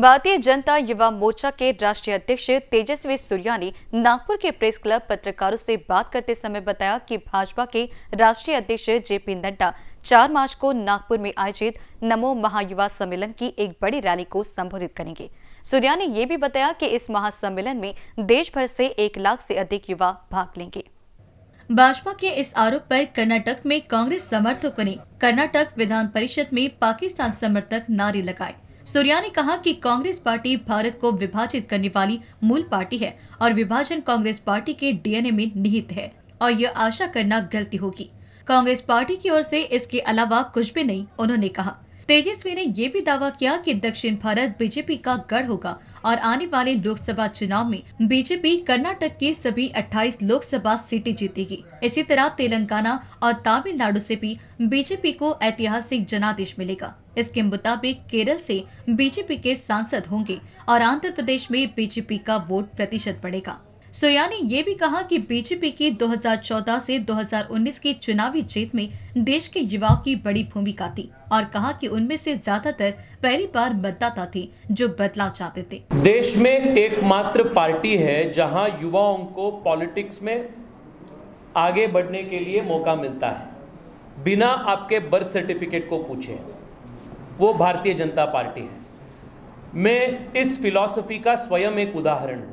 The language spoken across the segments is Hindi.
भारतीय जनता युवा मोर्चा के राष्ट्रीय अध्यक्ष तेजस्वी सूर्या ने नागपुर के प्रेस क्लब पत्रकारों से बात करते समय बताया कि भाजपा के राष्ट्रीय अध्यक्ष जेपी नड्डा चार मार्च को नागपुर में आयोजित नमो महायुवा सम्मेलन की एक बड़ी रैली को संबोधित करेंगे सूर्या ने ये भी बताया कि इस महासम्मेलन में देश भर से एक लाख से अधिक युवा भाग लेंगे भाजपा के इस आरोप पर कर्नाटक में कांग्रेस समर्थकों ने कर्नाटक विधान परिषद में पाकिस्तान समर्थक नारे लगाए सूर्या ने कहा कि कांग्रेस पार्टी भारत को विभाजित करने वाली मूल पार्टी है और विभाजन कांग्रेस पार्टी के डीएनए में निहित है और यह आशा करना गलती होगी कांग्रेस पार्टी की ओर से इसके अलावा कुछ भी नहीं उन्होंने कहा तेजस्वी ने यह भी दावा किया कि दक्षिण भारत बीजेपी का गढ़ होगा और आने वाले लोकसभा चुनाव में बीजेपी कर्नाटक की सभी 28 लोकसभा सीटें जीतेगी इसी तरह तेलंगाना और तमिलनाडु से भी बीजेपी को ऐतिहासिक जनादेश मिलेगा इसके मुताबिक केरल से बीजेपी के सांसद होंगे और आंध्र प्रदेश में बीजेपी का वोट प्रतिशत बढ़ेगा सोया ने यह भी कहा कि बीजेपी की 2014 से 2019 की चुनावी जीत में देश के युवाओं की बड़ी भूमिका थी और कहा कि उनमें से ज्यादातर पहली बार मतदाता थे जो बदलाव चाहते थे देश में एकमात्र पार्टी है जहां युवाओं को पॉलिटिक्स में आगे बढ़ने के लिए मौका मिलता है बिना आपके बर्थ सर्टिफिकेट को पूछे वो भारतीय जनता पार्टी है मैं इस फिलोसफी का स्वयं एक उदाहरण हूँ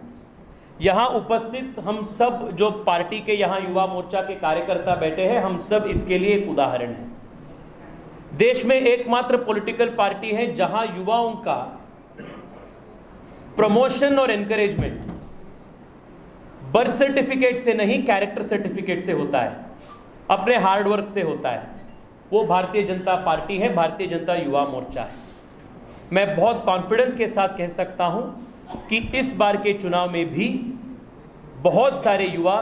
यहाँ उपस्थित हम सब जो पार्टी के यहाँ युवा मोर्चा के कार्यकर्ता बैठे हैं हम सब इसके लिए एक उदाहरण है देश में एकमात्र पॉलिटिकल पार्टी है जहां युवाओं का प्रमोशन और एनकरेजमेंट बर्थ सर्टिफिकेट से नहीं कैरेक्टर सर्टिफिकेट से होता है अपने हार्डवर्क से होता है वो भारतीय जनता पार्टी है भारतीय जनता युवा मोर्चा है मैं बहुत कॉन्फिडेंस के साथ कह सकता हूं कि इस बार के चुनाव में भी बहुत सारे युवा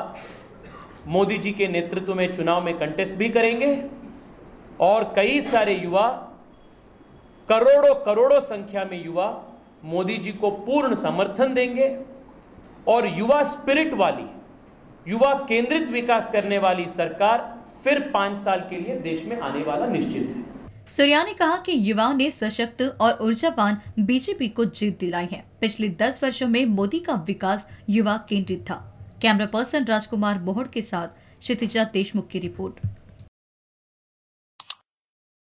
मोदी जी के नेतृत्व में चुनाव में कंटेस्ट भी करेंगे और कई सारे युवा करोड़ों करोड़ों संख्या में युवा मोदी जी को पूर्ण समर्थन देंगे और युवा स्पिरिट वाली युवा केंद्रित विकास करने वाली सरकार फिर पाँच साल के लिए देश में आने वाला निश्चित है सूर्या ने कहा कि युवाओं ने सशक्त और ऊर्जावान बीजेपी को जीत दिलाई है पिछले दस वर्षों में मोदी का विकास युवा केंद्रित था कैमरा पर्सन राजकुमार मोहड़ के साथ क्षितिजा देशमुख की रिपोर्ट